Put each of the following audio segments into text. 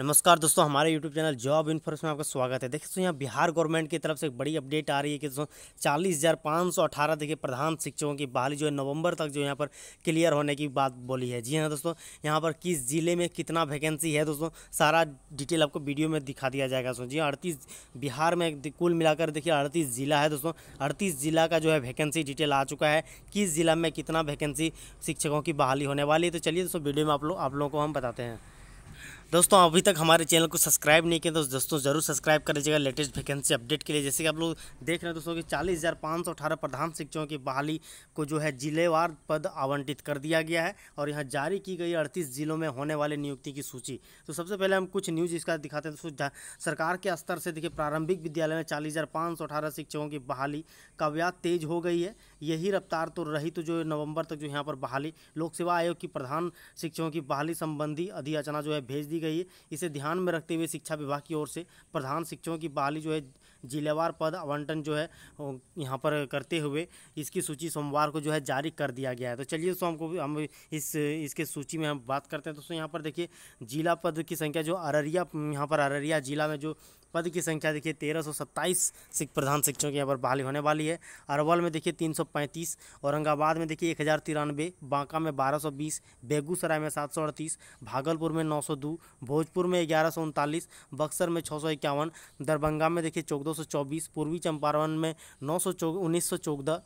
नमस्कार दोस्तों हमारे यूट्यूब चैनल जॉब इन्फोर्स में आपका स्वागत है देखिए दोस्तों यहाँ बिहार गवर्नमेंट की तरफ से एक बड़ी अपडेट आ रही है कि दोस्तों चालीस हज़ार पाँच सौ अठारह देखिए प्रधान शिक्षकों की बहाली जो है नवंबर तक जो यहाँ पर क्लियर होने की बात बोली है जी हाँ दोस्तों यहाँ पर किस ज़िले में कितना वैकेंसी है दोस्तों सारा डिटेल आपको वीडियो में दिखा दिया जाएगा दोस्तों जी हाँ, अड़तीस बिहार में कुल मिलाकर देखिए अड़तीस ज़िला है दोस्तों अड़तीस ज़िला का जो है वैकेंसी डिटेल आ चुका है किस ज़िला में कितना वैकेंसी शिक्षकों की बहाली होने वाली है तो चलिए दोस्तों वीडियो में आप लोग आप लोगों को हम बताते हैं दोस्तों अभी तक हमारे चैनल को सब्सक्राइब नहीं किया तो दोस्तों ज़रूर सब्सक्राइब कर लीजिएगा लेटेस्ट वैकेंसी अपडेट के लिए जैसे कि आप लोग देख रहे हैं दोस्तों कि चालीस हज़ार पाँच सौ अठारह प्रधान शिक्षकों की बहाली को जो है जिलेवार पद आवंटित कर दिया गया है और यहाँ जारी की गई अड़तीस जिलों में होने वाले नियुक्ति की सूची तो सबसे पहले हम कुछ न्यूज़ इसका दिखाते हैं दोस्तों सरकार के स्तर से देखिए प्रारंभिक विद्यालय में चालीस हज़ार पाँच सौ अठारह शिक्षकों की बहाली का व्याज तेज हो गई है यही रफ्तार तो रही तो जो नवंबर तक जो यहाँ पर बहाली लोक सेवा आयोग की प्रधान शिक्षकों की बहाली संबंधी अधियाचना जो है भेज दी गई है इसे ध्यान में रखते हुए शिक्षा विभाग की ओर से प्रधान शिक्षकों की बहाली जो है जिलेवार पद आवंटन जो है यहाँ पर करते हुए इसकी सूची सोमवार को जो है जारी कर दिया गया है तो चलिए दोस्तों हमको हम इस इसके सूची में हम बात करते हैं दोस्तों यहाँ पर देखिए जिला पद की संख्या जो अररिया यहाँ पर अररिया जिला में जो पद की संख्या देखिए तेरह सौ सत्ताईस सिख प्रधान शिक्षकों की यहाँ पर बहाली होने वाली है अरवल में देखिए तीन सौ पैंतीस औरंगाबाद में देखिए एक हज़ार तिरानवे बांका में बारह सौ बीस बेगूसराय में सात सौ अड़तीस भागलपुर में नौ सौ दो भोजपुर में ग्यारह सौ उनतालीस बक्सर में छः सौ इक्यावन दरभंगा में देखिए चौदह 224 पूर्वी चंपारण में नौ सौ उन्नीस सौ चौदह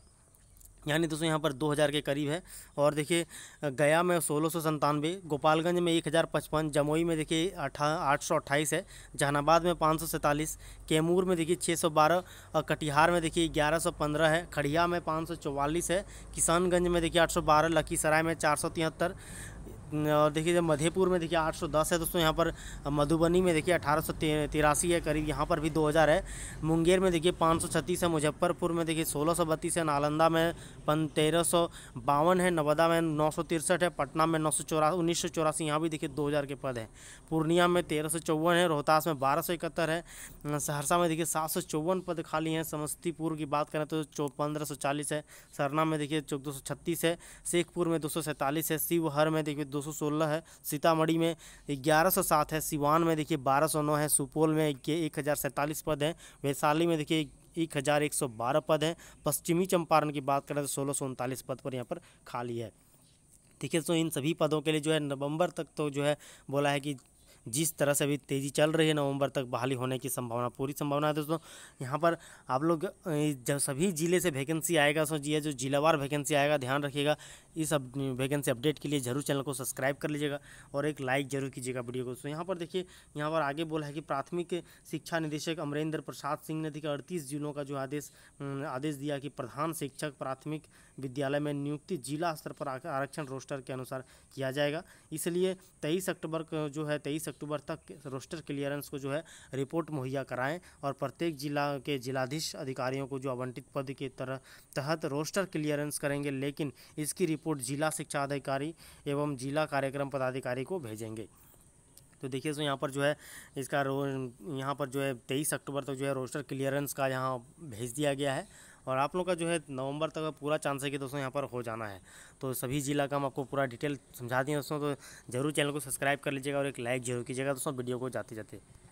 यानी दोस्तों यहाँ पर 2000 के करीब है और देखिए गया में सोलह सौ संतानवे गोपालगंज में एक हज़ार पचपन जमुई में देखिए आठ सौ अट्ठाईस है जहानाबाद में पाँच सौ सैंतालीस कैमूर में देखिए छः सौ बारह और कटिहार में देखिए ग्यारह सौ पंद्रह है खड़िया में पाँच सौ चौवालीस है किसानगंज में देखिए आठ सौ बारह लखीसराय में चार सौ तिहत्तर और देखिए जब मधेपुर में देखिए 810 है दोस्तों यहाँ पर मधुबनी में देखिए अठारह सौ है करीब यहाँ पर भी 2000 है मुंगेर में देखिए पाँच है मुजफ्फरपुर में देखिए सोलह है नालंदा में पन तेरह है नवदा में नौ है पटना में नौ सौ चौरा यहाँ भी देखिए दो के पद हैं पूर्णिया में तेरह है रोहतास में बारह है सहरसा में देखिए सात पद खाली हैं समस्तीपुर की बात करें तो पंद्रह है सरना में देखिए दो है शेखपुर में दो है शिवहर में देखिए दो 216 है सीतामढ़ी में ग्यारह सात है सिवान में देखिए बारह नौ है सुपौल में एक हज़ार पद हैं वैशाली में देखिए एक हज़ार एक सौ बारह पद हैं पश्चिमी चंपारण की बात करें तो सोलह सौ उनतालीस पद पर यहाँ पर खाली है ठीक है तो इन सभी पदों के लिए जो है नवंबर तक तो जो है बोला है कि जिस तरह से अभी तेज़ी चल रही है नवंबर तक बहाली होने की संभावना पूरी संभावना है दोस्तों यहाँ पर आप लोग जब सभी ज़िले से वैकेंसी आएगा सो जी जो जिलावार वैकेंसी आएगा ध्यान रखिएगा इस अब वैकेंसी अपडेट के लिए जरूर चैनल को सब्सक्राइब कर लीजिएगा और एक लाइक जरूर कीजिएगा वीडियो को सो यहाँ पर देखिए यहाँ पर आगे बोला है कि प्राथमिक शिक्षा निदेशक अमरेंद्र प्रसाद सिंह ने देखिए अड़तीस जिलों का जो आदेश आदेश दिया कि प्रधान शिक्षक प्राथमिक विद्यालय में नियुक्ति जिला स्तर पर आरक्षण रोस्टर के अनुसार किया जाएगा इसलिए तेईस अक्टूबर जो है तेईस अक्टूबर तक रोस्टर क्लियरेंस को जो है रिपोर्ट मुहैया कराएं और प्रत्येक जिला के जिलाधीश अधिकारियों को जो आवंटित पद के तरह तहत रोस्टर क्लियरेंस करेंगे लेकिन इसकी रिपोर्ट जिला शिक्षा अधिकारी एवं जिला कार्यक्रम पदाधिकारी को भेजेंगे तो देखिए सो यहाँ पर जो है इसका रो यहाँ पर जो है तेईस अक्टूबर तक तो जो है रोस्टर क्लियरेंस का यहाँ भेज दिया गया है और आप लोग का जो है नवंबर तक पूरा चांस है कि दोस्तों यहाँ पर हो जाना है तो सभी ज़िला का हम आपको पूरा डिटेल समझा दिए दोस्तों तो ज़रूर चैनल को सब्सक्राइब कर लीजिएगा और एक लाइक जरूर कीजिएगा दोस्तों वीडियो को जाते जाते